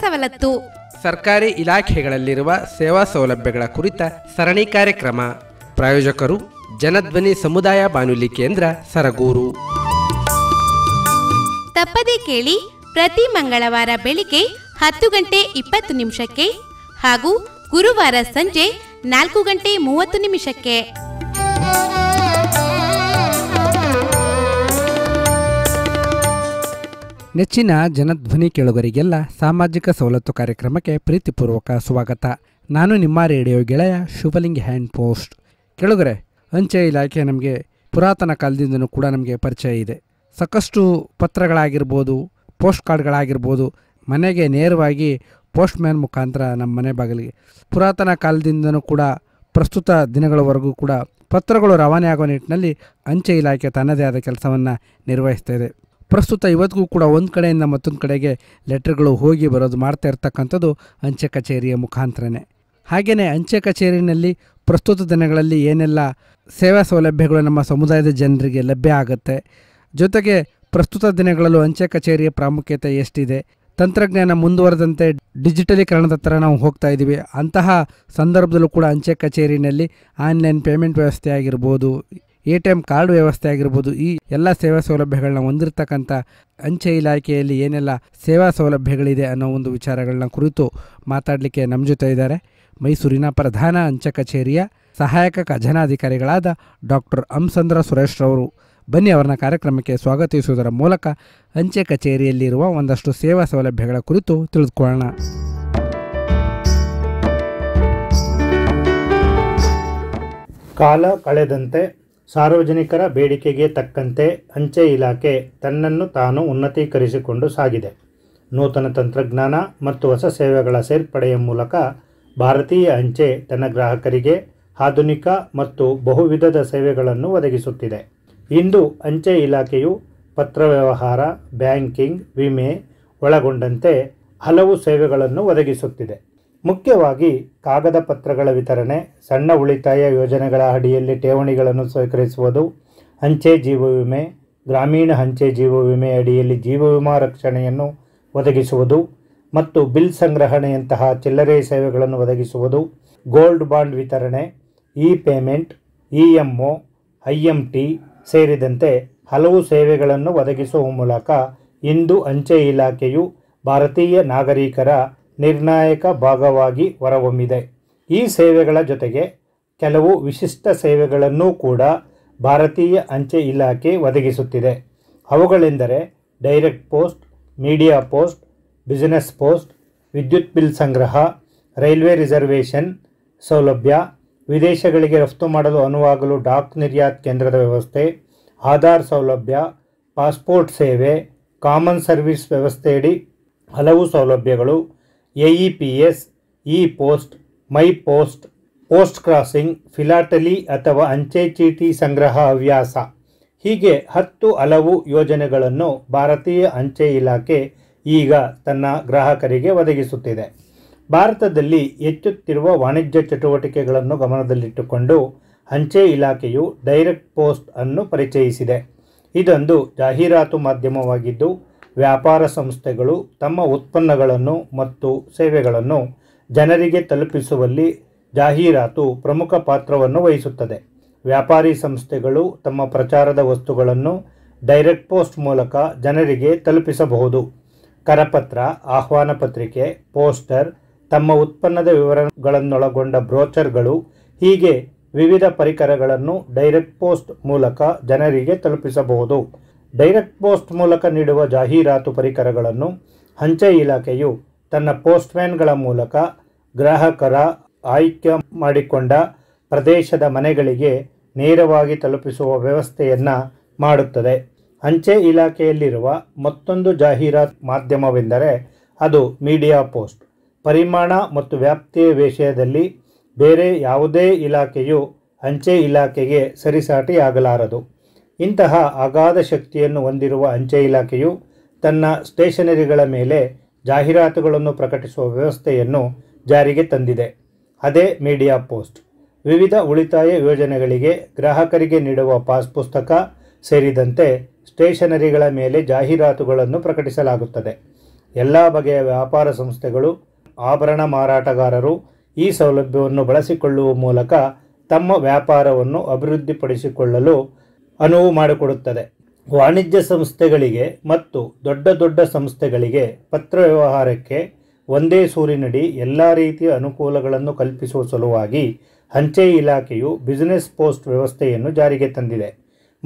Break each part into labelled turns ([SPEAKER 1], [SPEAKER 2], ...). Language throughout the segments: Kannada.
[SPEAKER 1] ಸವಲತ್ತು ಸರ್ಕಾರಿ ಇಲಾಖೆಗಳಲ್ಲಿರುವ ಸೇವಾ ಸೌಲಭ್ಯಗಳ ಕುರಿತ ಸರಣಿ ಕಾರ್ಯಕ್ರಮ ಪ್ರಾಯೋಜಕರು ಜನಧ್ವನಿ ಸಮುದಾಯ ಬಾನುಲಿ ಕೇಂದ್ರ ಸರಗೂರು ತಪ್ಪದೆ ಕೇಳಿ ಪ್ರತಿ ಮಂಗಳವಾರ ಬೆಳಿಗ್ಗೆ ಹತ್ತು ಗಂಟೆ ಇಪ್ಪತ್ತು ನಿಮಿಷಕ್ಕೆ ಹಾಗೂ ಗುರುವಾರ ಸಂಜೆ ನಾಲ್ಕು ಗಂಟೆ ಮೂವತ್ತು ನಿಮಿಷಕ್ಕೆ ನೆಚ್ಚಿನ ಜನಧ್ವನಿ ಕೇಳುಗರಿಗೆಲ್ಲ ಸಾಮಾಜಿಕ ಸವಲತ್ತು ಕಾರ್ಯಕ್ರಮಕ್ಕೆ ಪ್ರೀತಿಪೂರ್ವಕ ಸ್ವಾಗತ ನಾನು ನಿಮ್ಮ ರೇಡಿಯೋ ಗೆಳೆಯ ಶುಭಲಿಂಗ್ ಹ್ಯಾಂಡ್ ಪೋಸ್ಟ್ ಕೇಳುಗರೆ ಅಂಚೆ ಇಲಾಖೆ ನಮಗೆ ಪುರಾತನ ಕಾಲದಿಂದನೂ ಕೂಡ ನಮಗೆ ಪರಿಚಯ ಇದೆ ಸಾಕಷ್ಟು ಪತ್ರಗಳಾಗಿರ್ಬೋದು ಪೋಸ್ಟ್ ಕಾರ್ಡ್ಗಳಾಗಿರ್ಬೋದು ಮನೆಗೆ ನೇರವಾಗಿ ಪೋಸ್ಟ್ ಮ್ಯಾನ್ ಮುಖಾಂತರ ನಮ್ಮ ಮನೆ ಬಾಗಿಲಿಗೆ ಪುರಾತನ ಕಾಲದಿಂದನೂ ಕೂಡ ಪ್ರಸ್ತುತ ದಿನಗಳವರೆಗೂ ಕೂಡ ಪತ್ರಗಳು ರವಾನೆ ಆಗುವ ನಿಟ್ಟಿನಲ್ಲಿ ಅಂಚೆ ಇಲಾಖೆ ತನ್ನದೇ ಆದ ಕೆಲಸವನ್ನು ನಿರ್ವಹಿಸ್ತಾ ಇದೆ ಪ್ರಸ್ತುತ ಇವತ್ತಿಗೂ ಕೂಡ ಒಂದು ಕಡೆಯಿಂದ ಮತ್ತೊಂದು ಕಡೆಗೆ ಲೆಟರ್ಗಳು ಹೋಗಿ ಬರೋದು ಮಾಡ್ತಾ ಇರ್ತಕ್ಕಂಥದ್ದು ಅಂಚೆ ಕಚೇರಿಯ ಮುಖಾಂತರನೇ ಹಾಗೆಯೇ ಅಂಚೆ ಕಚೇರಿನಲ್ಲಿ ಪ್ರಸ್ತುತ ದಿನಗಳಲ್ಲಿ ಏನೆಲ್ಲ ಸೇವಾ ಸೌಲಭ್ಯಗಳು ನಮ್ಮ ಸಮುದಾಯದ ಜನರಿಗೆ ಲಭ್ಯ ಆಗುತ್ತೆ ಜೊತೆಗೆ ಪ್ರಸ್ತುತ ದಿನಗಳಲ್ಲೂ ಅಂಚೆ ಕಚೇರಿಯ ಪ್ರಾಮುಖ್ಯತೆ ಎಷ್ಟಿದೆ ತಂತ್ರಜ್ಞಾನ ಮುಂದುವರೆದಂತೆ ಡಿಜಿಟಲೀಕರಣದ ಥರ ನಾವು ಹೋಗ್ತಾ ಇದ್ದೀವಿ ಅಂತಹ ಸಂದರ್ಭದಲ್ಲೂ ಕೂಡ ಅಂಚೆ ಕಚೇರಿನಲ್ಲಿ ಆನ್ಲೈನ್ ಪೇಮೆಂಟ್ ವ್ಯವಸ್ಥೆ ಆಗಿರ್ಬೋದು ಎ ಟಿ ಎಂ ಕಾರ್ಡ್ ವ್ಯವಸ್ಥೆ ಆಗಿರ್ಬೋದು ಈ ಎಲ್ಲ ಸೇವಾ ಸೌಲಭ್ಯಗಳನ್ನ ಹೊಂದಿರತಕ್ಕಂಥ ಅಂಚೆ ಇಲಾಖೆಯಲ್ಲಿ ಏನೆಲ್ಲ ಸೇವಾ ಸೌಲಭ್ಯಗಳಿದೆ ಅನ್ನೋ ಒಂದು ವಿಚಾರಗಳನ್ನ ಕುರಿತು ಮಾತಾಡಲಿಕ್ಕೆ ನಮ್ಮ ಜೊತೆ ಇದ್ದಾರೆ ಮೈಸೂರಿನ ಪ್ರಧಾನ ಅಂಚೆ ಕಚೇರಿಯ ಸಹಾಯಕ ಖಜನಾಧಿಕಾರಿಗಳಾದ ಡಾಕ್ಟರ್ ಅಂಸಂದ್ರ ಸುರೇಶ್ರವರು ಬನ್ನಿ ಅವರನ್ನ ಕಾರ್ಯಕ್ರಮಕ್ಕೆ ಸ್ವಾಗತಿಸುವುದರ ಮೂಲಕ ಅಂಚೆ ಕಚೇರಿಯಲ್ಲಿರುವ ಒಂದಷ್ಟು ಸೇವಾ ಸೌಲಭ್ಯಗಳ ಕುರಿತು ತಿಳಿದುಕೊಳ್ಳೋಣ
[SPEAKER 2] ಕಾಲ ಕಳೆದಂತೆ ಸಾರ್ವಜನಿಕರ ಬೇಡಿಕೆಗೆ ತಕ್ಕಂತೆ ಅಂಚೆ ಇಲಾಖೆ ತನ್ನನ್ನು ತಾನು ಉನ್ನತೀಕರಿಸಿಕೊಂಡು ಸಾಗಿದೆ ನೂತನ ತಂತ್ರಜ್ಞಾನ ಮತ್ತು ಹೊಸ ಸೇವೆಗಳ ಸೇರ್ಪಡೆಯ ಮೂಲಕ ಭಾರತೀಯ ಅಂಚೆ ತನ್ನ ಗ್ರಾಹಕರಿಗೆ ಆಧುನಿಕ ಮತ್ತು ವಿಧದ ಸೇವೆಗಳನ್ನು ಒದಗಿಸುತ್ತಿದೆ ಇಂದು ಅಂಚೆ ಇಲಾಖೆಯು ಪತ್ರ ವ್ಯವಹಾರ ಬ್ಯಾಂಕಿಂಗ್ ವಿಮೆ ಒಳಗೊಂಡಂತೆ ಹಲವು ಸೇವೆಗಳನ್ನು ಒದಗಿಸುತ್ತಿದೆ ಮುಖ್ಯವಾಗಿ ಕಾಗದ ಪತ್ರಗಳ ವಿತರಣೆ ಸಣ್ಣ ಉಳಿತಾಯ ಯೋಜನೆಗಳ ಅಡಿಯಲ್ಲಿ ಠೇವಣಿಗಳನ್ನು ಸ್ವೀಕರಿಸುವುದು ಅಂಚೆ ಜೀವ ವಿಮೆ ಗ್ರಾಮೀಣ ಅಂಚೆ ಜೀವ ವಿಮೆ ಅಡಿಯಲ್ಲಿ ಜೀವ ವಿಮಾ ರಕ್ಷಣೆಯನ್ನು ಒದಗಿಸುವುದು ಮತ್ತು ಬಿಲ್ ಸಂಗ್ರಹಣೆಯಂತಹ ಚಿಲ್ಲರೆ ಸೇವೆಗಳನ್ನು ಒದಗಿಸುವುದು ಗೋಲ್ಡ್ ಬಾಂಡ್ ವಿತರಣೆ e payment E M O I M T ಸೇರಿದಂತೆ ಹಲವು ಸೇವೆಗಳನ್ನು ಒದಗಿಸುವ ಮೂಲಕ ಇಂದು ಅಂಚೆ ಇಲಾಖೆಯು ಭಾರತೀಯ ನಾಗರಿಕರ ನಿರ್ಣಾಯಕ ಭಾಗವಾಗಿ ಹೊರಹೊಮ್ಮಿದೆ ಈ ಸೇವೆಗಳ ಜೊತೆಗೆ ಕೆಲವು ವಿಶಿಷ್ಟ ಸೇವೆಗಳನ್ನೂ ಕೂಡ ಭಾರತೀಯ ಅಂಚೆ ಇಲಾಖೆ ಒದಗಿಸುತ್ತಿದೆ ಅವುಗಳೆಂದರೆ direct post media post business post ವಿದ್ಯುತ್ ಬಿಲ್ ಸಂಗ್ರಹ ರೈಲ್ವೆ ರಿಸರ್ವೇಷನ್ ಸೌಲಭ್ಯ ವಿದೇಶಗಳಿಗೆ ರಫ್ತು ಮಾಡಲು ಅನುವಾಗಲು ಡಾಕ್ ನಿರ್ಯಾತ್ ಕೇಂದ್ರದ ವ್ಯವಸ್ಥೆ ಆಧಾರ್ ಸೌಲಭ್ಯ ಪಾಸ್ಪೋರ್ಟ್ ಸೇವೆ ಕಾಮನ್ ಸರ್ವಿಸ್ ವ್ಯವಸ್ಥೆಯಡಿ ಹಲವು ಸೌಲಭ್ಯಗಳು A E P S e post my post post crossing philately ಅಥವಾ ಅಂಚೆ ಚೀಟಿ ಸಂಗ್ರಹ ಹವ್ಯಾಸ ಹೀಗೆ ಹತ್ತು ಹಲವು ಯೋಜನೆಗಳನ್ನು ಭಾರತೀಯ ಅಂಚೆ ಇಲಾಖೆ ಈಗ ತನ್ನ ಗ್ರಾಹಕರಿಗೆ ಒದಗಿಸುತ್ತಿದೆ ಭಾರತದಲ್ಲಿ ಹೆಚ್ಚುತ್ತಿರುವ ವಾಣಿಜ್ಯ ಚಟುವಟಿಕೆಗಳನ್ನು ಗಮನದಲ್ಲಿಟ್ಟುಕೊಂಡು ಅಂಚೆ ಇಲಾಖೆಯು ಡೈರೆಕ್ಟ್ ಪೋಸ್ಟ್ ಅನ್ನು ಪರಿಚಯಿಸಿದೆ ಇದೊಂದು ಜಾಹೀರಾತು ಮಾಧ್ಯಮವಾಗಿದ್ದು ವ್ಯಾಪಾರ ಸಂಸ್ಥೆಗಳು ತಮ್ಮ ಉತ್ಪನ್ನಗಳನ್ನು ಮತ್ತು ಸೇವೆಗಳನ್ನು ಜನರಿಗೆ ತಲುಪಿಸುವಲ್ಲಿ ಜಾಹೀರಾತು ಪ್ರಮುಖ ಪಾತ್ರವನ್ನು ವಹಿಸುತ್ತದೆ ವ್ಯಾಪಾರಿ ಸಂಸ್ಥೆಗಳು ತಮ್ಮ ಪ್ರಚಾರದ ವಸ್ತುಗಳನ್ನು ಡೈರೆಕ್ಟ್ ಪೋಸ್ಟ್ ಮೂಲಕ ಜನರಿಗೆ ತಲುಪಿಸಬಹುದು ಕರಪತ್ರ ಆಹ್ವಾನ ಪತ್ರಿಕೆ ಪೋಸ್ಟರ್ ತಮ್ಮ ಉತ್ಪನ್ನದ ವಿವರಗಳನ್ನೊಳಗೊಂಡ ಬ್ರೋಚರ್ಗಳು ಹೀಗೆ ವಿವಿಧ ಪರಿಕರಗಳನ್ನು ಡೈರೆಕ್ಟ್ ಪೋಸ್ಟ್ ಮೂಲಕ ಜನರಿಗೆ ತಲುಪಿಸಬಹುದು ಡೈರೆಕ್ಟ್ ಪೋಸ್ಟ್ ಮೂಲಕ ನೀಡುವ ಜಾಹೀರಾತು ಪರಿಕರಗಳನ್ನು ಅಂಚೆ ಇಲಾಖೆಯು ತನ್ನ ಪೋಸ್ಟ್ಮ್ಯಾನ್ಗಳ ಮೂಲಕ ಗ್ರಾಹಕರ ಆಯ್ಕೆ ಮಾಡಿಕೊಂಡ ಪ್ರದೇಶದ ಮನೆಗಳಿಗೆ ನೇರವಾಗಿ ತಲುಪಿಸುವ ವ್ಯವಸ್ಥೆಯನ್ನು ಮಾಡುತ್ತದೆ ಅಂಚೆ ಇಲಾಖೆಯಲ್ಲಿರುವ ಮತ್ತೊಂದು ಜಾಹೀರಾತು ಮಾಧ್ಯಮವೆಂದರೆ ಅದು ಮೀಡಿಯಾ ಪೋಸ್ಟ್ ಪರಿಮಾಣ ಮತ್ತು ವ್ಯಾಪ್ತಿಯ ವಿಷಯದಲ್ಲಿ ಬೇರೆ ಯಾವುದೇ ಇಲಾಖೆಯು ಅಂಚೆ ಇಲಾಖೆಗೆ ಸರಿಸಾಟಿಯಾಗಲಾರದು ಇಂತಹ ಅಗಾಧ ಶಕ್ತಿಯನ್ನು ಹೊಂದಿರುವ ಅಂಚೆ ಇಲಾಖೆಯು ತನ್ನ ಸ್ಟೇಷನರಿಗಳ ಮೇಲೆ ಜಾಹೀರಾತುಗಳನ್ನು ಪ್ರಕಟಿಸುವ ವ್ಯವಸ್ಥೆಯನ್ನು ಜಾರಿಗೆ ತಂದಿದೆ ಅದೇ ಮೀಡಿಯಾ ಪೋಸ್ಟ್ ವಿವಿಧ ಉಳಿತಾಯ ಯೋಜನೆಗಳಿಗೆ ಗ್ರಾಹಕರಿಗೆ ನೀಡುವ ಪಾಸ್ ಪುಸ್ತಕ ಸೇರಿದಂತೆ ಸ್ಟೇಷನರಿಗಳ ಮೇಲೆ ಜಾಹೀರಾತುಗಳನ್ನು ಪ್ರಕಟಿಸಲಾಗುತ್ತದೆ ಎಲ್ಲ ಬಗೆಯ ವ್ಯಾಪಾರ ಸಂಸ್ಥೆಗಳು ಆಭರಣ ಮಾರಾಟಗಾರರು ಈ ಸೌಲಭ್ಯವನ್ನು ಬಳಸಿಕೊಳ್ಳುವ ಮೂಲಕ ತಮ್ಮ ವ್ಯಾಪಾರವನ್ನು ಅಭಿವೃದ್ಧಿಪಡಿಸಿಕೊಳ್ಳಲು ಅನುವು ಮಾಡಿಕೊಡುತ್ತದೆ ವಾಣಿಜ್ಯ ಸಂಸ್ಥೆಗಳಿಗೆ ಮತ್ತು ದೊಡ್ಡ ದೊಡ್ಡ ಸಂಸ್ಥೆಗಳಿಗೆ ಪತ್ರ ವ್ಯವಹಾರಕ್ಕೆ ಒಂದೇ ಸೂರಿನಡಿ ಎಲ್ಲ ರೀತಿಯ ಅನುಕೂಲಗಳನ್ನು ಕಲ್ಪಿಸುವ ಸಲುವಾಗಿ ಅಂಚೆ ಇಲಾಖೆಯು ಬಿಸಿನೆಸ್ ಪೋಸ್ಟ್ ವ್ಯವಸ್ಥೆಯನ್ನು ಜಾರಿಗೆ ತಂದಿದೆ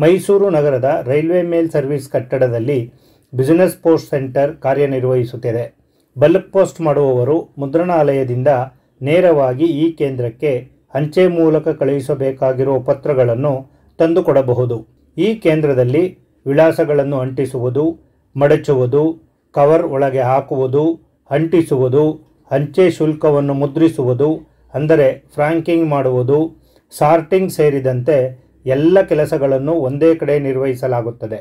[SPEAKER 2] ಮೈಸೂರು ನಗರದ ರೈಲ್ವೆ ಮೇಲ್ ಸರ್ವಿಸ್ ಕಟ್ಟಡದಲ್ಲಿ ಬಿಸಿನೆಸ್ ಪೋಸ್ಟ್ ಸೆಂಟರ್ ಕಾರ್ಯನಿರ್ವಹಿಸುತ್ತಿದೆ ಬಲ್ಕ್ ಪೋಸ್ಟ್ ಮಾಡುವವರು ಮುದ್ರಣಾಲಯದಿಂದ ನೇರವಾಗಿ ಈ ಕೇಂದ್ರಕ್ಕೆ ಅಂಚೆ ಮೂಲಕ ಕಳುಹಿಸಬೇಕಾಗಿರುವ ಪತ್ರಗಳನ್ನು ತಂದುಕೊಡಬಹುದು ಈ ಕೇಂದ್ರದಲ್ಲಿ ವಿಳಾಸಗಳನ್ನು ಅಂಟಿಸುವುದು ಮಡಚುವುದು ಕವರ್ ಒಳಗೆ ಹಾಕುವುದು ಅಂಟಿಸುವುದು ಅಂಚೆ ಶುಲ್ಕವನ್ನು ಮುದ್ರಿಸುವುದು ಅಂದರೆ ಫ್ರಾಂಕಿಂಗ್ ಮಾಡುವುದು ಸಾರ್ಟಿಂಗ್ ಸೇರಿದಂತೆ ಎಲ್ಲ ಕೆಲಸಗಳನ್ನು ಒಂದೇ ಕಡೆ ನಿರ್ವಹಿಸಲಾಗುತ್ತದೆ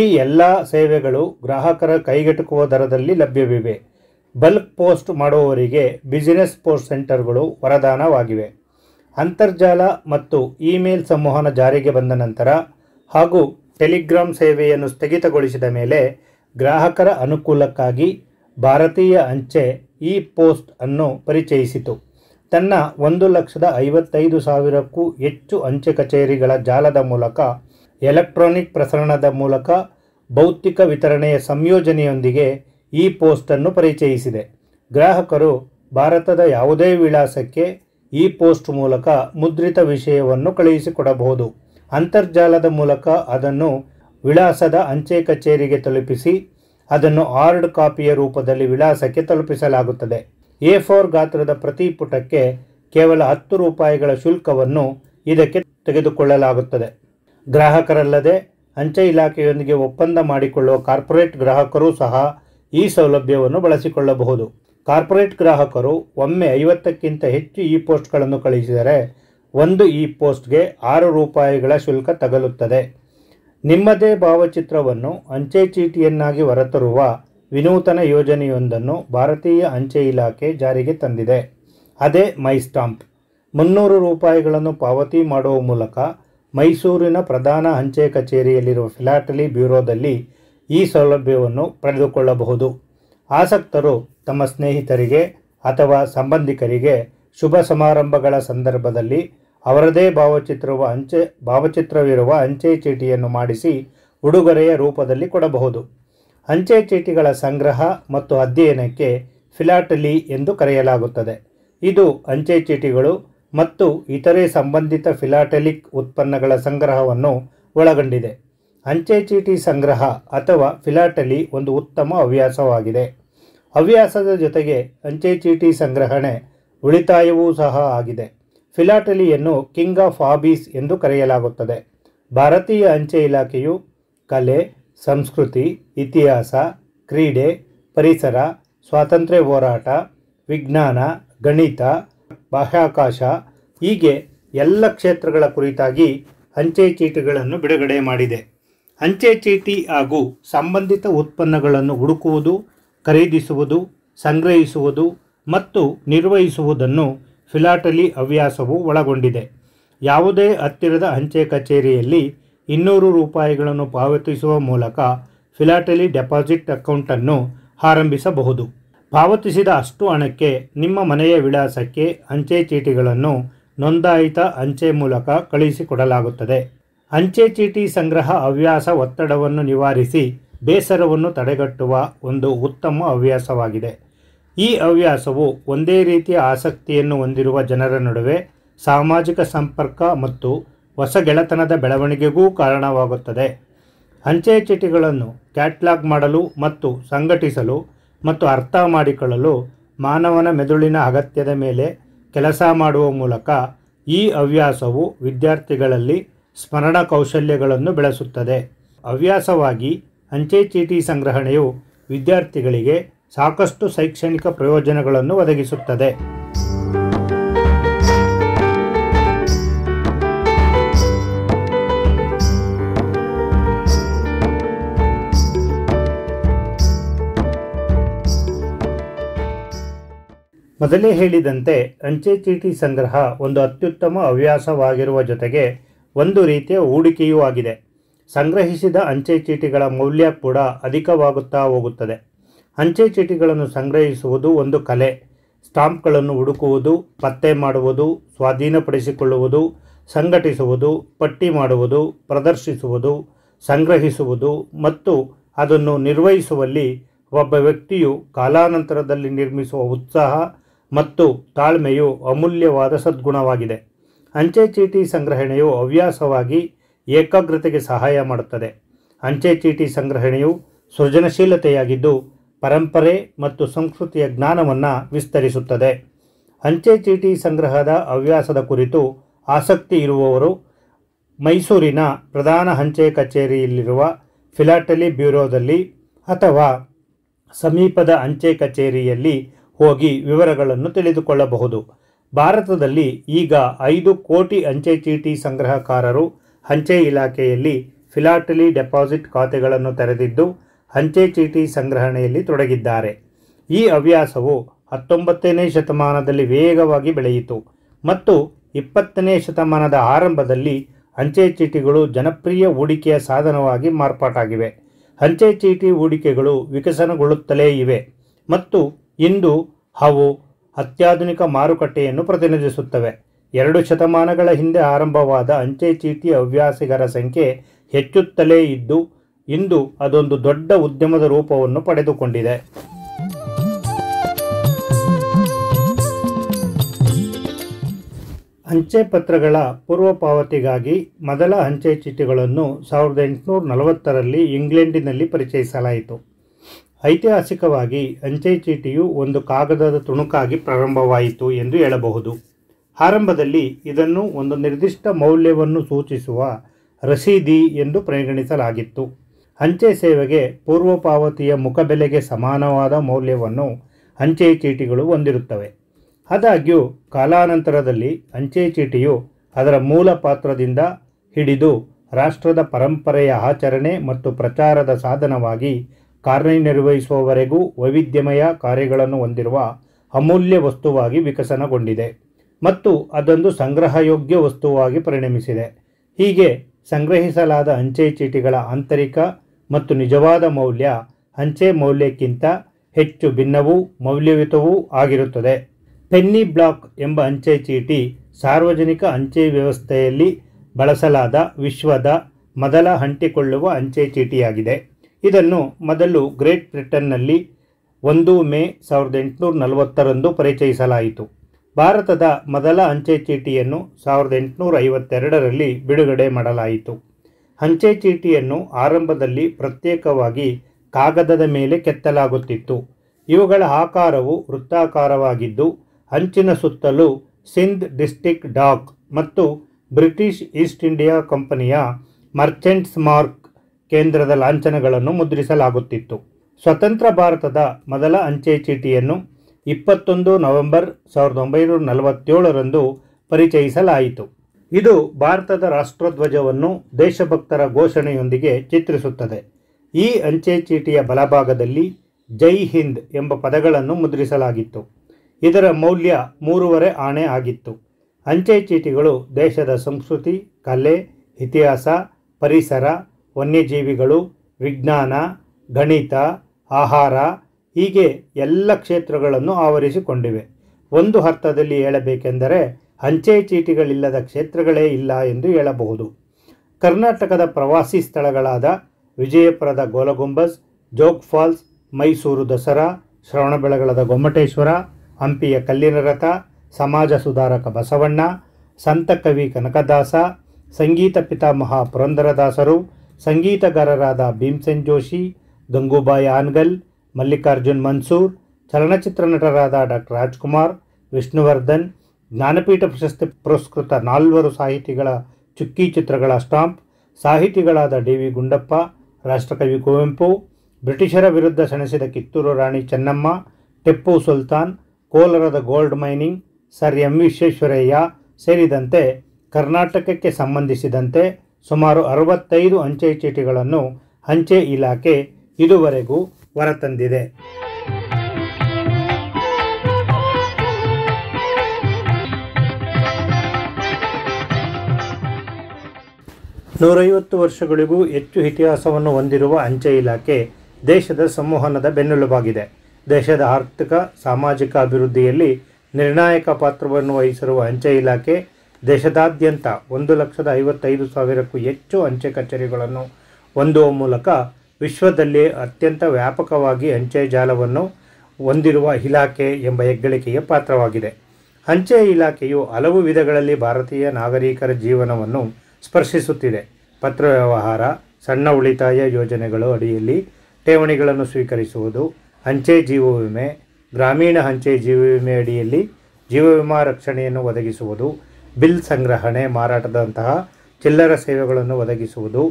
[SPEAKER 2] ಈ ಎಲ್ಲ ಸೇವೆಗಳು ಗ್ರಾಹಕರ ಕೈಗೆಟುಕುವ ದರದಲ್ಲಿ ಲಭ್ಯವಿವೆ ಬಲ್ಕ್ ಪೋಸ್ಟ್ ಮಾಡುವವರಿಗೆ ಬಿಸಿನೆಸ್ ಪೋಸ್ಟ್ ಸೆಂಟರ್ಗಳು ವರದಾನವಾಗಿವೆ ಅಂತರ್ಜಾಲ ಮತ್ತು ಇಮೇಲ್ ಸಂವಹನ ಜಾರಿಗೆ ಬಂದ ನಂತರ ಹಾಗೂ ಟೆಲಿಗ್ರಾಮ್ ಸೇವೆಯನ್ನು ಸ್ಥಗಿತಗೊಳಿಸಿದ ಮೇಲೆ ಗ್ರಾಹಕರ ಅನುಕೂಲಕ್ಕಾಗಿ ಭಾರತೀಯ ಅಂಚೆ ಇ ಪೋಸ್ಟ್ ಅನ್ನು ಪರಿಚಯಿಸಿತು ತನ್ನ ಒಂದು ಲಕ್ಷದ ಐವತ್ತೈದು ಸಾವಿರಕ್ಕೂ ಹೆಚ್ಚು ಅಂಚೆ ಕಚೇರಿಗಳ ಜಾಲದ ಮೂಲಕ ಎಲೆಕ್ಟ್ರಾನಿಕ್ ಪ್ರಸರಣದ ಮೂಲಕ ಭೌತಿಕ ವಿತರಣೆಯ ಸಂಯೋಜನೆಯೊಂದಿಗೆ ಈ ಪೋಸ್ಟನ್ನು ಪರಿಚಯಿಸಿದೆ ಗ್ರಾಹಕರು ಭಾರತದ ಯಾವುದೇ ವಿಳಾಸಕ್ಕೆ ಈ ಪೋಸ್ಟ್ ಮೂಲಕ ಮುದ್ರಿತ ವಿಷಯವನ್ನು ಕಳುಹಿಸಿಕೊಡಬಹುದು ಅಂತರ್ಜಾಲದ ಮೂಲಕ ಅದನ್ನು ವಿಳಾಸದ ಅಂಚೆ ಕಚೇರಿಗೆ ತಲುಪಿಸಿ ಅದನ್ನು ಹಾರ್ಡ್ ಕಾಪಿಯ ರೂಪದಲ್ಲಿ ವಿಳಾಸಕ್ಕೆ ತಲುಪಿಸಲಾಗುತ್ತದೆ ಎ ಫೋರ್ ಗಾತ್ರದ ಪ್ರತಿ ಪುಟಕ್ಕೆ ಕೇವಲ ಹತ್ತು ರೂಪಾಯಿಗಳ ಶುಲ್ಕವನ್ನು ಇದಕ್ಕೆ ತೆಗೆದುಕೊಳ್ಳಲಾಗುತ್ತದೆ ಗ್ರಾಹಕರಲ್ಲದೆ ಅಂಚೆ ಇಲಾಖೆಯೊಂದಿಗೆ ಒಪ್ಪಂದ ಮಾಡಿಕೊಳ್ಳುವ ಕಾರ್ಪೊರೇಟ್ ಗ್ರಾಹಕರು ಸಹ ಈ ಸೌಲಭ್ಯವನ್ನು ಬಳಸಿಕೊಳ್ಳಬಹುದು ಕಾರ್ಪೊರೇಟ್ ಗ್ರಾಹಕರು ಒಮ್ಮೆ ಐವತ್ತಕ್ಕಿಂತ ಹೆಚ್ಚು ಇ ಪೋಸ್ಟ್ಗಳನ್ನು ಕಳುಹಿಸಿದರೆ ಒಂದು ಇ ಪೋಸ್ಟ್ಗೆ ಆರು ರೂಪಾಯಿಗಳ ಶುಲ್ಕ ತಗಲುತ್ತದೆ ನಿಮ್ಮದೇ ಭಾವಚಿತ್ರವನ್ನು ಅಂಚೆ ಚೀಟಿಯನ್ನಾಗಿ ಹೊರತರುವ ವಿನೂತನ ಯೋಜನೆಯೊಂದನ್ನು ಭಾರತೀಯ ಅಂಚೆ ಇಲಾಖೆ ಜಾರಿಗೆ ತಂದಿದೆ ಅದೇ ಮೈ ಸ್ಟಾಂಪ್ ಮುನ್ನೂರು ರೂಪಾಯಿಗಳನ್ನು ಪಾವತಿ ಮಾಡುವ ಮೂಲಕ ಮೈಸೂರಿನ ಪ್ರಧಾನ ಅಂಚೆ ಕಚೇರಿಯಲ್ಲಿರುವ ಫಿಲಾಟಲಿ ಬ್ಯೂರೋದಲ್ಲಿ ಈ ಸೌಲಭ್ಯವನ್ನು ಪಡೆದುಕೊಳ್ಳಬಹುದು ಆಸಕ್ತರು ತಮ್ಮ ಸ್ನೇಹಿತರಿಗೆ ಅಥವಾ ಸಂಬಂಧಿಕರಿಗೆ ಶುಭ ಸಮಾರಂಭಗಳ ಸಂದರ್ಭದಲ್ಲಿ ಅವರದೇ ಭಾವಚಿತ್ರವು ಅಂಚೆ ಭಾವಚಿತ್ರವಿರುವ ಅಂಚೆ ಚೀಟಿಯನ್ನು ಮಾಡಿಸಿ ಉಡುಗೊರೆಯ ರೂಪದಲ್ಲಿ ಕೊಡಬಹುದು ಅಂಚೆ ಚೀಟಿಗಳ ಸಂಗ್ರಹ ಮತ್ತು ಅಧ್ಯಯನಕ್ಕೆ ಫಿಲಾಟಲಿ ಎಂದು ಕರೆಯಲಾಗುತ್ತದೆ ಇದು ಅಂಚೆ ಚೀಟಿಗಳು ಮತ್ತು ಇತರೆ ಸಂಬಂಧಿತ ಫಿಲಾಟಲಿಕ್ ಉತ್ಪನ್ನಗಳ ಸಂಗ್ರಹವನ್ನು ಒಳಗೊಂಡಿದೆ ಅಂಚೆ ಚೀಟಿ ಸಂಗ್ರಹ ಅಥವಾ ಫಿಲಾಟಲಿ ಒಂದು ಉತ್ತಮ ಹವ್ಯಾಸವಾಗಿದೆ ಹವ್ಯಾಸದ ಜೊತೆಗೆ ಅಂಚೆ ಚೀಟಿ ಸಂಗ್ರಹಣೆ ಉಳಿತಾಯವೂ ಸಹ ಆಗಿದೆ ಫಿಲಾಟಲಿಯನ್ನು ಕಿಂಗ್ ಆಫ್ ಹಾಬೀಸ್ ಎಂದು ಕರೆಯಲಾಗುತ್ತದೆ ಭಾರತೀಯ ಅಂಚೆ ಇಲಾಖೆಯು ಕಲೆ ಸಂಸ್ಕೃತಿ ಇತಿಹಾಸ ಕ್ರೀಡೆ ಪರಿಸರ ಸ್ವಾತಂತ್ರ್ಯ ಹೋರಾಟ ವಿಜ್ಞಾನ ಗಣಿತ ಬಾಹ್ಯಾಕಾಶ ಹೀಗೆ ಎಲ್ಲ ಕ್ಷೇತ್ರಗಳ ಕುರಿತಾಗಿ ಅಂಚೆ ಚೀಟಿಗಳನ್ನು ಬಿಡುಗಡೆ ಮಾಡಿದೆ ಅಂಚೆ ಚೀಟಿ ಹಾಗೂ ಸಂಬಂಧಿತ ಉತ್ಪನ್ನಗಳನ್ನು ಹುಡುಕುವುದು ಖರೀದಿಸುವುದು ಸಂಗ್ರಹಿಸುವುದು ಮತ್ತು ನಿರ್ವಹಿಸುವುದನ್ನು ಫಿಲಾಟಲಿ ಹವ್ಯಾಸವು ಒಳಗೊಂಡಿದೆ ಯಾವುದೇ ಹತ್ತಿರದ ಅಂಚೆ ಕಚೇರಿಯಲ್ಲಿ ಇನ್ನೂರು ರೂಪಾಯಿಗಳನ್ನು ಪಾವತಿಸುವ ಮೂಲಕ ಫಿಲಾಟಲಿ ಡೆಪಾಸಿಟ್ ಅಕೌಂಟನ್ನು ಆರಂಭಿಸಬಹುದು ಪಾವತಿಸಿದ ಅಷ್ಟು ಹಣಕ್ಕೆ ನಿಮ್ಮ ಮನೆಯ ವಿಳಾಸಕ್ಕೆ ಅಂಚೆ ಚೀಟಿಗಳನ್ನು ನೋಂದಾಯಿತ ಅಂಚೆ ಮೂಲಕ ಕಳುಹಿಸಿಕೊಡಲಾಗುತ್ತದೆ ಅಂಚೆ ಚೀಟಿ ಸಂಗ್ರಹ ಹವ್ಯಾಸ ಒತ್ತಡವನ್ನು ನಿವಾರಿಸಿ ಬೇಸರವನ್ನು ತಡೆಗಟ್ಟುವ ಒಂದು ಉತ್ತಮ ಹವ್ಯಾಸವಾಗಿದೆ ಈ ಹವ್ಯಾಸವು ಒಂದೇ ರೀತಿಯ ಆಸಕ್ತಿಯನ್ನು ಹೊಂದಿರುವ ಜನರ ನಡುವೆ ಸಾಮಾಜಿಕ ಸಂಪರ್ಕ ಮತ್ತು ಹೊಸ ಗೆಳೆತನದ ಬೆಳವಣಿಗೆಗೂ ಕಾರಣವಾಗುತ್ತದೆ ಅಂಚೆ ಚೀಟಿಗಳನ್ನು ಕ್ಯಾಟ್ಲಾಗ್ ಮಾಡಲು ಮತ್ತು ಸಂಘಟಿಸಲು ಮತ್ತು ಅರ್ಥ ಮಾಡಿಕೊಳ್ಳಲು ಮಾನವನ ಮೆದುಳಿನ ಅಗತ್ಯದ ಮೇಲೆ ಕೆಲಸ ಮಾಡುವ ಮೂಲಕ ಈ ಹವ್ಯಾಸವು ವಿದ್ಯಾರ್ಥಿಗಳಲ್ಲಿ ಸ್ಮರಣ ಕೌಶಲ್ಯಗಳನ್ನು ಬೆಳೆಸುತ್ತದೆ ಹವ್ಯಾಸವಾಗಿ ಅಂಚೆ ಚೀಟಿ ಸಂಗ್ರಹಣೆಯು ವಿದ್ಯಾರ್ಥಿಗಳಿಗೆ ಸಾಕಷ್ಟು ಶೈಕ್ಷಣಿಕ ಪ್ರಯೋಜನಗಳನ್ನು ಒದಗಿಸುತ್ತದೆ ಮೊದಲೇ ಹೇಳಿದಂತೆ ಅಂಚೆ ಚೀಟಿ ಸಂಗ್ರಹ ಒಂದು ಅತ್ಯುತ್ತಮ ಹವ್ಯಾಸವಾಗಿರುವ ಜೊತೆಗೆ ಒಂದು ರೀತಿಯ ಹೂಡಿಕೆಯೂ ಆಗಿದೆ ಸಂಗ್ರಹಿಸಿದ ಅಂಚೆ ಚೀಟಿಗಳ ಮೌಲ್ಯ ಕೂಡ ಅಧಿಕವಾಗುತ್ತಾ ಹೋಗುತ್ತದೆ ಅಂಚೆ ಚೀಟಿಗಳನ್ನು ಸಂಗ್ರಹಿಸುವುದು ಒಂದು ಕಲೆ ಸ್ಟಾಂಪ್ಗಳನ್ನು ಹುಡುಕುವುದು ಪತ್ತೆ ಮಾಡುವುದು ಸ್ವಾಧೀನಪಡಿಸಿಕೊಳ್ಳುವುದು ಸಂಘಟಿಸುವುದು ಪಟ್ಟಿ ಮಾಡುವುದು ಪ್ರದರ್ಶಿಸುವುದು ಸಂಗ್ರಹಿಸುವುದು ಮತ್ತು ಅದನ್ನು ನಿರ್ವಹಿಸುವಲ್ಲಿ ಒಬ್ಬ ವ್ಯಕ್ತಿಯು ಕಾಲಾನಂತರದಲ್ಲಿ ನಿರ್ಮಿಸುವ ಉತ್ಸಾಹ ಮತ್ತು ತಾಳ್ಮೆಯು ಅಮೂಲ್ಯವಾದ ಸದ್ಗುಣವಾಗಿದೆ ಅಂಚೆ ಚೀಟಿ ಸಂಗ್ರಹಣೆಯು ಹವ್ಯಾಸವಾಗಿ ಏಕಾಗ್ರತೆಗೆ ಸಹಾಯ ಮಾಡುತ್ತದೆ ಅಂಚೆ ಚೀಟಿ ಸಂಗ್ರಹಣೆಯು ಸೃಜನಶೀಲತೆಯಾಗಿದ್ದು ಪರಂಪರೆ ಮತ್ತು ಸಂಸ್ಕೃತಿಯ ಜ್ಞಾನವನ್ನು ವಿಸ್ತರಿಸುತ್ತದೆ ಅಂಚೆ ಚೀಟಿ ಸಂಗ್ರಹದ ಹವ್ಯಾಸದ ಕುರಿತು ಆಸಕ್ತಿ ಇರುವವರು ಮೈಸೂರಿನ ಪ್ರಧಾನ ಅಂಚೆ ಕಚೇರಿಯಲ್ಲಿರುವ ಫಿಲಾಟಲಿ ಬ್ಯೂರೋದಲ್ಲಿ ಅಥವಾ ಸಮೀಪದ ಅಂಚೆ ಕಚೇರಿಯಲ್ಲಿ ಹೋಗಿ ವಿವರಗಳನ್ನು ತಿಳಿದುಕೊಳ್ಳಬಹುದು ಭಾರತದಲ್ಲಿ ಈಗ ಐದು ಕೋಟಿ ಅಂಚೆ ಚೀಟಿ ಸಂಗ್ರಹಕಾರರು ಅಂಚೆ ಇಲಾಖೆಯಲ್ಲಿ ಫಿಲಾಟಲಿ ಡೆಪಾಸಿಟ್ ಖಾತೆಗಳನ್ನು ತೆರೆದಿದ್ದು ಅಂಚೆ ಚೀಟಿ ಸಂಗ್ರಹಣೆಯಲ್ಲಿ ತೊಡಗಿದ್ದಾರೆ ಈ ಹವ್ಯಾಸವು ಹತ್ತೊಂಬತ್ತನೇ ಶತಮಾನದಲ್ಲಿ ವೇಗವಾಗಿ ಬೆಳೆಯಿತು ಮತ್ತು ಇಪ್ಪತ್ತನೇ ಶತಮಾನದ ಆರಂಭದಲ್ಲಿ ಅಂಚೆ ಚೀಟಿಗಳು ಜನಪ್ರಿಯ ಹೂಡಿಕೆಯ ಸಾಧನವಾಗಿ ಮಾರ್ಪಾಟಾಗಿವೆ ಅಂಚೆ ಚೀಟಿ ಹೂಡಿಕೆಗಳು ವಿಕಸನಗೊಳ್ಳುತ್ತಲೇ ಇವೆ ಮತ್ತು ಇಂದು ಅವು ಅತ್ಯಾಧುನಿಕ ಮಾರುಕಟ್ಟೆಯನ್ನು ಪ್ರತಿನಿಧಿಸುತ್ತವೆ ಎರಡು ಶತಮಾನಗಳ ಹಿಂದೆ ಆರಂಭವಾದ ಅಂಚೆ ಚೀಟಿ ಹವ್ಯಾಸಿಗರ ಸಂಖ್ಯೆ ಹೆಚ್ಚುತ್ತಲೇ ಇದ್ದು ಇಂದು ಅದೊಂದು ದೊಡ್ಡ ಉದ್ಯಮದ ರೂಪವನ್ನು ಪಡೆದುಕೊಂಡಿದೆ ಅಂಚೆ ಪತ್ರಗಳ ಪೂರ್ವ ಪಾವತಿಗಾಗಿ ಮೊದಲ ಅಂಚೆ ಚೀಟಿಗಳನ್ನು ಸಾವಿರದ ಎಂಟುನೂರ ನಲವತ್ತರಲ್ಲಿ ಇಂಗ್ಲೆಂಡಿನಲ್ಲಿ ಪರಿಚಯಿಸಲಾಯಿತು ಐತಿಹಾಸಿಕವಾಗಿ ಅಂಚೆ ಚೀಟಿಯು ಒಂದು ಕಾಗದದ ತುಣುಕಾಗಿ ಪ್ರಾರಂಭವಾಯಿತು ಎಂದು ಹೇಳಬಹುದು ಆರಂಭದಲ್ಲಿ ಇದನ್ನು ಒಂದು ನಿರ್ದಿಷ್ಟ ಮೌಲ್ಯವನ್ನು ಸೂಚಿಸುವ ರಸೀದಿ ಎಂದು ಪರಿಗಣಿಸಲಾಗಿತ್ತು ಅಂಚೆ ಸೇವೆಗೆ ಪೂರ್ವ ಪಾವತಿಯ ಮುಖಬೆಲೆಗೆ ಸಮಾನವಾದ ಮೌಲ್ಯವನ್ನು ಅಂಚೆ ಚೀಟಿಗಳು ಹೊಂದಿರುತ್ತವೆ ಆದಾಗ್ಯೂ ಕಾಲಾನಂತರದಲ್ಲಿ ಅಂಚೆ ಚೀಟಿಯು ಅದರ ಮೂಲ ಪಾತ್ರದಿಂದ ಹಿಡಿದು ರಾಷ್ಟ್ರದ ಪರಂಪರೆಯ ಆಚರಣೆ ಮತ್ತು ಪ್ರಚಾರದ ಸಾಧನವಾಗಿ ಕಾರ್ಯನಿರ್ವಹಿಸುವವರೆಗೂ ವೈವಿಧ್ಯಮಯ ಕಾರ್ಯಗಳನ್ನು ಹೊಂದಿರುವ ಅಮೂಲ್ಯ ವಸ್ತುವಾಗಿ ವಿಕಸನಗೊಂಡಿದೆ ಮತ್ತು ಅದೊಂದು ಸಂಗ್ರಹಯೋಗ್ಯ ವಸ್ತುವಾಗಿ ಪರಿಣಮಿಸಿದೆ ಹೀಗೆ ಸಂಗ್ರಹಿಸಲಾದ ಅಂಚೆ ಚೀಟಿಗಳ ಆಂತರಿಕ ಮತ್ತು ನಿಜವಾದ ಮೌಲ್ಯ ಅಂಚೆ ಮೌಲ್ಯಕ್ಕಿಂತ ಹೆಚ್ಚು ಭಿನ್ನವೂ ಮೌಲ್ಯಯುತವೂ ಆಗಿರುತ್ತದೆ ಪೆನ್ನಿ ಬ್ಲಾಕ್ ಎಂಬ ಅಂಚೆ ಚೀಟಿ ಸಾರ್ವಜನಿಕ ಅಂಚೆ ವ್ಯವಸ್ಥೆಯಲ್ಲಿ ಬಳಸಲಾದ ವಿಶ್ವದ ಮೊದಲ ಅಂಟಿಕೊಳ್ಳುವ ಅಂಚೆ ಚೀಟಿಯಾಗಿದೆ ಇದನ್ನು ಮೊದಲು ಗ್ರೇಟ್ ಬ್ರಿಟನ್ನಲ್ಲಿ ಒಂದು ಮೇ ಸಾವಿರದ ಎಂಟುನೂರ ನಲವತ್ತರಂದು ಪರಿಚಯಿಸಲಾಯಿತು ಭಾರತದ ಮೊದಲ ಅಂಚೆ ಚೀಟಿಯನ್ನು ಸಾವಿರದ ಎಂಟುನೂರ ಐವತ್ತೆರಡರಲ್ಲಿ ಬಿಡುಗಡೆ ಮಾಡಲಾಯಿತು ಅಂಚೆ ಚೀಟಿಯನ್ನು ಆರಂಭದಲ್ಲಿ ಪ್ರತ್ಯೇಕವಾಗಿ ಕಾಗದದ ಮೇಲೆ ಕೆತ್ತಲಾಗುತ್ತಿತ್ತು ಇವುಗಳ ಆಕಾರವು ವೃತ್ತಾಕಾರವಾಗಿದ್ದು ಅಂಚಿನ ಸುತ್ತಲೂ ಸಿಂಧ್ ಡಿಸ್ಟಿಕ್ ಡಾಕ್ ಮತ್ತು ಬ್ರಿಟಿಷ್ ಈಸ್ಟ್ ಇಂಡಿಯಾ ಕಂಪನಿಯ ಮರ್ಚೆಂಟ್ಸ್ ಮಾರ್ಕ್ ಕೇಂದ್ರದ ಲಾಂಛನಗಳನ್ನು ಮುದ್ರಿಸಲಾಗುತ್ತಿತ್ತು ಸ್ವತಂತ್ರ ಭಾರತದ ಮೊದಲ ಅಂಚೆ ಚೀಟಿಯನ್ನು ಇಪ್ಪತ್ತೊಂದು ನವೆಂಬರ್ ಸಾವಿರದ ಒಂಬೈನೂರ ನಲವತ್ತೇಳರಂದು ಪರಿಚಯಿಸಲಾಯಿತು ಇದು ಭಾರತದ ರಾಷ್ಟ್ರಧ್ವಜವನ್ನು ದೇಶಭಕ್ತರ ಘೋಷಣೆಯೊಂದಿಗೆ ಚಿತ್ರಿಸುತ್ತದೆ ಈ ಅಂಚೆ ಚೀಟಿಯ ಬಲಭಾಗದಲ್ಲಿ ಜೈ ಹಿಂದ್ ಎಂಬ ಪದಗಳನ್ನು ಮುದ್ರಿಸಲಾಗಿತ್ತು ಇದರ ಮೌಲ್ಯ ಮೂರುವರೆ ಆಣೆ ಆಗಿತ್ತು ಅಂಚೆ ಚೀಟಿಗಳು ದೇಶದ ಸಂಸ್ಕೃತಿ ಕಲೆ ಇತಿಹಾಸ ಪರಿಸರ ವನ್ಯಜೀವಿಗಳು ವಿಜ್ಞಾನ ಗಣಿತ ಆಹಾರ ಹೀಗೆ ಎಲ್ಲ ಕ್ಷೇತ್ರಗಳನ್ನು ಆವರಿಸಿಕೊಂಡಿವೆ ಒಂದು ಅರ್ಥದಲ್ಲಿ ಹೇಳಬೇಕೆಂದರೆ ಅಂಚೆ ಚೀಟಿಗಳಿಲ್ಲದ ಕ್ಷೇತ್ರಗಳೇ ಇಲ್ಲ ಎಂದು ಹೇಳಬಹುದು ಕರ್ನಾಟಕದ ಪ್ರವಾಸಿ ಸ್ಥಳಗಳಾದ ವಿಜಯಪುರದ ಗೋಲಗುಂಬಸ್ ಜೋಗ್ ಫಾಲ್ಸ್ ಮೈಸೂರು ದಸರಾ ಶ್ರವಣಬೆಳಗೊಳದ ಗೊಮ್ಮಟೇಶ್ವರ ಹಂಪಿಯ ಕಲ್ಲಿನ ರಥ ಸಮಾಜ ಸುಧಾರಕ ಬಸವಣ್ಣ ಸಂತ ಕವಿ ಕನಕದಾಸ ಸಂಗೀತ ಪಿತಾಮಹ ಪುರಂದರದಾಸರು ಸಂಗೀತಗಾರರಾದ ಭೀಮಸೆನ್ ಜೋಶಿ ಗಂಗೂಬಾಯಿ ಆನ್ಗಲ್ ಮಲ್ಲಿಕಾರ್ಜುನ್ ಮನ್ಸೂರ್ ಚಲನಚಿತ್ರ ನಟರಾದ ಡಾಕ್ಟರ್ ರಾಜ್ಕುಮಾರ್ ವಿಷ್ಣುವರ್ಧನ್ ಜ್ಞಾನಪೀಠ ಪ್ರಶಸ್ತಿ ಪುರಸ್ಕೃತ ನಾಲ್ವರು ಸಾಹಿತಿಗಳ ಚುಕ್ಕಿ ಚಿತ್ರಗಳ ಸ್ಟಾಂಪ್ ಸಾಹಿತಿಗಳಾದ ಡಿ ವಿ ಗುಂಡಪ್ಪ ರಾಷ್ಟ್ರಕವಿ ಕುವೆಂಪು ಬ್ರಿಟಿಷರ ವಿರುದ್ಧ ಸೆಣಸಿದ ಕಿತ್ತೂರು ರಾಣಿ ಚೆನ್ನಮ್ಮ ಟಿಪ್ಪು ಸುಲ್ತಾನ್ ಕೋಲಾರದ gold mining sir M Visvesvaraya ಸೇರಿದಂತೆ ಕರ್ನಾಟಕಕ್ಕೆ ಸಂಬಂಧಿಸಿದಂತೆ ಸುಮಾರು ಅರವತ್ತೈದು ಅಂಚೆ ಚೀಟಿಗಳನ್ನು ಅಂಚೆ ಇಲಾಖೆ ಇದುವರೆಗೂ ಹೊರತಂದಿದೆ ನೂರೈವತ್ತು ವರ್ಷಗಳಿಗೂ ಹೆಚ್ಚು ಇತಿಹಾಸವನ್ನು ಹೊಂದಿರುವ ಅಂಚೆ ಇಲಾಖೆ ದೇಶದ ಸಂವಹನದ ಬೆನ್ನೆಲುಬಾಗಿದೆ ದೇಶದ ಆರ್ಥಿಕ ಸಾಮಾಜಿಕ ಅಭಿವೃದ್ಧಿಯಲ್ಲಿ ನಿರ್ಣಾಯಕ ಪಾತ್ರವನ್ನು ವಹಿಸಿರುವ ಅಂಚೆ ಇಲಾಖೆ ದೇಶದಾದ್ಯಂತ ಒಂದು ಲಕ್ಷದ ಐವತ್ತೈದು ಸಾವಿರಕ್ಕೂ ಹೆಚ್ಚು ಅಂಚೆ ಕಚೇರಿಗಳನ್ನು ಹೊಂದುವ ಮೂಲಕ ವಿಶ್ವದಲ್ಲಿ ಅತ್ಯಂತ ವ್ಯಾಪಕವಾಗಿ ಅಂಚೆ ಜಾಲವನ್ನು ಹೊಂದಿರುವ ಇಲಾಖೆ ಎಂಬ ಹೆಗ್ಗಳಿಕೆಗೆ ಪಾತ್ರವಾಗಿದೆ ಅಂಚೆ ಇಲಾಖೆಯು ಹಲವು ವಿಧಗಳಲ್ಲಿ ಭಾರತೀಯ ನಾಗರಿಕರ ಜೀವನವನ್ನು ಸ್ಪರ್ಶಿಸುತ್ತಿದೆ ಪತ್ರ ವ್ಯವಹಾರ ಸಣ್ಣ ಉಳಿತಾಯ ಯೋಜನೆಗಳು ಅಡಿಯಲ್ಲಿ ಠೇವಣಿಗಳನ್ನು ಸ್ವೀಕರಿಸುವುದು ಅಂಚೆ ಜೀವ ವಿಮೆ ಗ್ರಾಮೀಣ ಅಂಚೆ ಜೀವ ವಿಮೆ ಅಡಿಯಲ್ಲಿ ಜೀವ ವಿಮಾ ರಕ್ಷಣೆಯನ್ನು ಒದಗಿಸುವುದು ಬಿಲ್ ಸಂಗ್ರಹಣೆ ಮಾರಾಟದಂತಹ ಚಿಲ್ಲರ ಸೇವೆಗಳನ್ನು ಒದಗಿಸುವುದು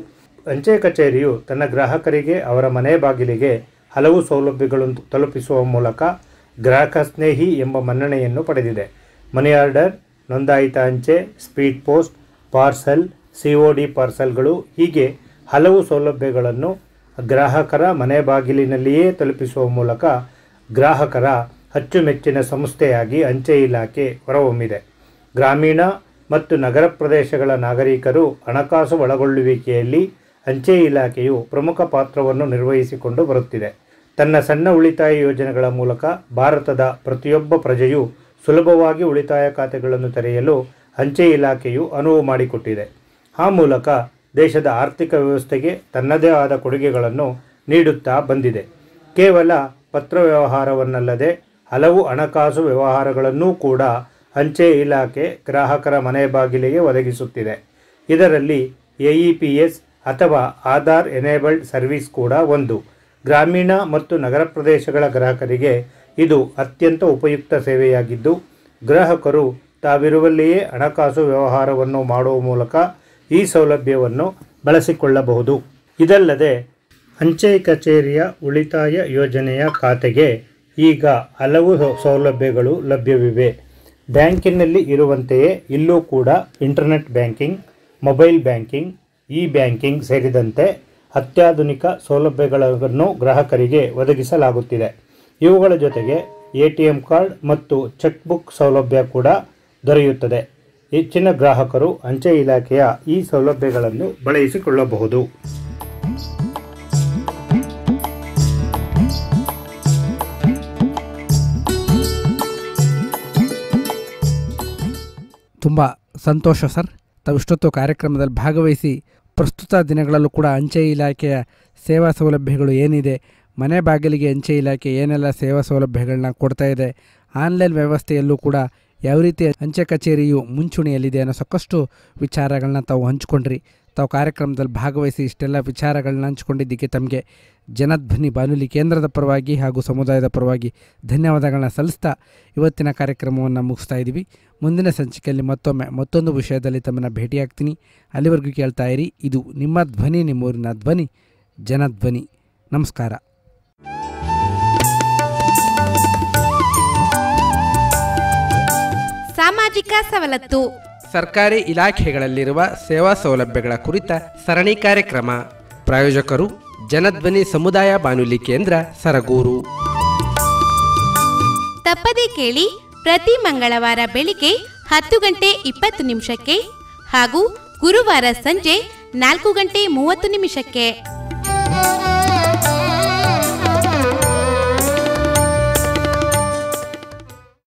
[SPEAKER 2] ಅಂಚೆ ಕಚೇರಿಯು ತನ್ನ ಗ್ರಾಹಕರಿಗೆ ಅವರ ಮನೆ ಬಾಗಿಲಿಗೆ ಹಲವು ಸೌಲಭ್ಯಗಳನ್ನು ತಲುಪಿಸುವ ಮೂಲಕ ಗ್ರಾಹಕ ಸ್ನೇಹಿ ಎಂಬ ಮನ್ನಣೆಯನ್ನು ಪಡೆದಿದೆ ಮನಿ ಆರ್ಡರ್ ನೋಂದಾಯಿತ ಅಂಚೆ speed post parcel C O D ಪಾರ್ಸಲ್ಗಳು ಹೀಗೆ ಹಲವು ಸೌಲಭ್ಯಗಳನ್ನು ಗ್ರಾಹಕರ ಮನೆ ಬಾಗಿಲಿನಲ್ಲಿಯೇ ತಲುಪಿಸುವ ಮೂಲಕ ಗ್ರಾಹಕರ ಅಚ್ಚುಮೆಚ್ಚಿನ ಸಂಸ್ಥೆಯಾಗಿ ಅಂಚೆ ಇಲಾಖೆ ಹೊರಹೊಮ್ಮಿದೆ ಗ್ರಾಮೀಣ ಮತ್ತು ನಗರ ಪ್ರದೇಶಗಳ ನಾಗರಿಕರು ಹಣಕಾಸು ಒಳಗೊಳ್ಳುವಿಕೆಯಲ್ಲಿ ಅಂಚೆ ಇಲಾಖೆಯು ಪ್ರಮುಖ ಪಾತ್ರವನ್ನು ನಿರ್ವಹಿಸಿಕೊಂಡು ಬರುತ್ತಿದೆ ತನ್ನ ಸಣ್ಣ ಉಳಿತಾಯ ಯೋಜನೆಗಳ ಮೂಲಕ ಭಾರತದ ಪ್ರತಿಯೊಬ್ಬ ಪ್ರಜೆಯು ಸುಲಭವಾಗಿ ಉಳಿತಾಯ ಖಾತೆಗಳನ್ನು ತೆರೆಯಲು ಅಂಚೆ ಇಲಾಖೆಯು ಅನುವು ಮಾಡಿಕೊಟ್ಟಿದೆ ಆ ಮೂಲಕ ದೇಶದ ಆರ್ಥಿಕ ವ್ಯವಸ್ಥೆಗೆ ತನ್ನದೇ ಆದ ಕೊಡುಗೆಗಳನ್ನು ನೀಡುತ್ತಾ ಬಂದಿದೆ ಕೇವಲ ಪತ್ರ ವ್ಯವಹಾರವನ್ನಲ್ಲದೆ ಹಲವು ಹಣಕಾಸು ವ್ಯವಹಾರಗಳನ್ನೂ ಕೂಡ ಅಂಚೆ ಇಲಾಖೆ ಗ್ರಾಹಕರ ಮನೆ ಬಾಗಿಲಿಗೆ ಒದಗಿಸುತ್ತಿದೆ ಇದರಲ್ಲಿ ಎಸ್ ಅಥವಾ ಆಧಾರ್ ಎನೇಬಲ್ಡ್ ಸರ್ವಿಸ್ ಕೂಡ ಒಂದು ಗ್ರಾಮೀಣ ಮತ್ತು ನಗರ ಪ್ರದೇಶಗಳ ಗ್ರಾಹಕರಿಗೆ ಇದು ಅತ್ಯಂತ ಉಪಯುಕ್ತ ಸೇವೆಯಾಗಿದ್ದು ಗ್ರಾಹಕರು ತಾವಿರುವಲ್ಲಿಯೇ ಹಣಕಾಸು ವ್ಯವಹಾರವನ್ನು ಮಾಡುವ ಮೂಲಕ ಈ ಸೌಲಭ್ಯವನ್ನು ಬಳಸಿಕೊಳ್ಳಬಹುದು ಇದಲ್ಲದೆ ಅಂಚೆ ಕಚೇರಿಯ ಉಳಿತಾಯ ಯೋಜನೆಯ ಖಾತೆಗೆ ಈಗ ಹಲವು ಸೌಲಭ್ಯಗಳು ಲಭ್ಯವಿವೆ ಬ್ಯಾಂಕಿನಲ್ಲಿ ಇರುವಂತೆಯೇ ಇಲ್ಲೂ ಕೂಡ internet banking mobile banking e banking ಸೇರಿದಂತೆ ಅತ್ಯಾಧುನಿಕ ಸೌಲಭ್ಯಗಳನ್ನು ಗ್ರಾಹಕರಿಗೆ ಒದಗಿಸಲಾಗುತ್ತಿದೆ ಇವುಗಳ ಜೊತೆಗೆ ಎ ಟಿ ಎಂ ಕಾರ್ಡ್ ಮತ್ತು ಚೆಕ್ ಬುಕ್ ಸೌಲಭ್ಯ ಕೂಡ ದೊರೆಯುತ್ತದೆ ಹೆಚ್ಚಿನ ಗ್ರಾಹಕರು ಅಂಚೆ ಇಲಾಖೆಯ ಈ ಸೌಲಭ್ಯಗಳನ್ನು ಬಳಸಿಕೊಳ್ಳಬಹುದು
[SPEAKER 1] ತುಂಬ ಸಂತೋಷ ಸರ್ ತಾವಿಷ್ಟೊತ್ತು ಕಾರ್ಯಕ್ರಮದಲ್ಲಿ ಭಾಗವಹಿಸಿ ಪ್ರಸ್ತುತ ದಿನಗಳಲ್ಲೂ ಕೂಡ ಅಂಚೆ ಇಲಾಖೆಯ ಸೇವಾ ಸೌಲಭ್ಯಗಳು ಏನಿದೆ ಮನೆ ಬಾಗಿಲಿಗೆ ಅಂಚೆ ಇಲಾಖೆ ಏನೆಲ್ಲ ಸೇವಾ ಸೌಲಭ್ಯಗಳನ್ನ ಕೊಡ್ತಾ ಇದೆ ಆನ್ಲೈನ್ ವ್ಯವಸ್ಥೆಯಲ್ಲೂ ಕೂಡ ಯಾವ ರೀತಿ ಅಂಚೆ ಕಚೇರಿಯು ಮುಂಚೂಣಿಯಲ್ಲಿದೆ ಅನ್ನೋ ಸಾಕಷ್ಟು ವಿಚಾರಗಳನ್ನ ತಾವು ಹಂಚಿಕೊಂಡ್ರಿ ತಾವು ಕಾರ್ಯಕ್ರಮದಲ್ಲಿ ಭಾಗವಹಿಸಿ ಇಷ್ಟೆಲ್ಲ ವಿಚಾರಗಳನ್ನ ಹಂಚಿಕೊಂಡಿದ್ದಕ್ಕೆ ತಮಗೆ ಜನಧ್ವನಿ ಬಾನುಲಿ ಕೇಂದ್ರದ ಪರವಾಗಿ ಹಾಗೂ ಸಮುದಾಯದ ಪರವಾಗಿ ಧನ್ಯವಾದಗಳನ್ನ ಸಲ್ಲಿಸ್ತಾ ಇವತ್ತಿನ ಕಾರ್ಯಕ್ರಮವನ್ನು ಮುಗಿಸ್ತಾ ಇದ್ದೀವಿ ಮುಂದಿನ ಸಂಚಿಕೆಯಲ್ಲಿ ಮತ್ತೊಮ್ಮೆ ಮತ್ತೊಂದು ವಿಷಯದಲ್ಲಿ ತಮ್ಮನ್ನು ಭೇಟಿಯಾಗ್ತೀನಿ ಅಲ್ಲಿವರೆಗೂ ಕೇಳ್ತಾ ಇರಿ ಇದು ನಿಮ್ಮ ಧ್ವನಿ ನಿಮ್ಮೂರಿನ ಧ್ವನಿ ಜನಧ್ವನಿ ನಮಸ್ಕಾರ ಸಾಮಾಜಿಕ ಸವಲತ್ತು ಸರ್ಕಾರಿ ಇಲಾಖೆಗಳಲ್ಲಿರುವ ಸೇವಾ ಸೌಲಭ್ಯಗಳ ಕುರಿತ ಸರಣಿ ಕಾರ್ಯಕ್ರಮ ಪ್ರಾಯೋಜಕರು ಜನಧ್ವನಿ ಸಮುದಾಯ ಬಾನುಲಿ ಕೇಂದ್ರ ಸರಗೂರು ತಪ್ಪದೆ ಕೇಳಿ ಪ್ರತಿ ಮಂಗಳವಾರ ಬೆಳಿಗ್ಗೆ ಹತ್ತು ಗಂಟೆ ಇಪ್ಪತ್ತು ನಿಮಿಷಕ್ಕೆ ಹಾಗೂ ಗುರುವಾರ ಸಂಜೆ ನಾಲ್ಕು ಗಂಟೆ ಮೂವತ್ತು ನಿಮಿಷಕ್ಕೆ